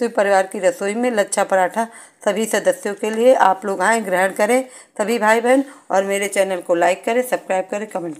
शिव परिवार की रसोई में लच्छा पराठा सभी सदस्यों के लिए आप लोग आएँ ग्रहण करें सभी भाई बहन और मेरे चैनल को लाइक करें सब्सक्राइब करें कमेंट करें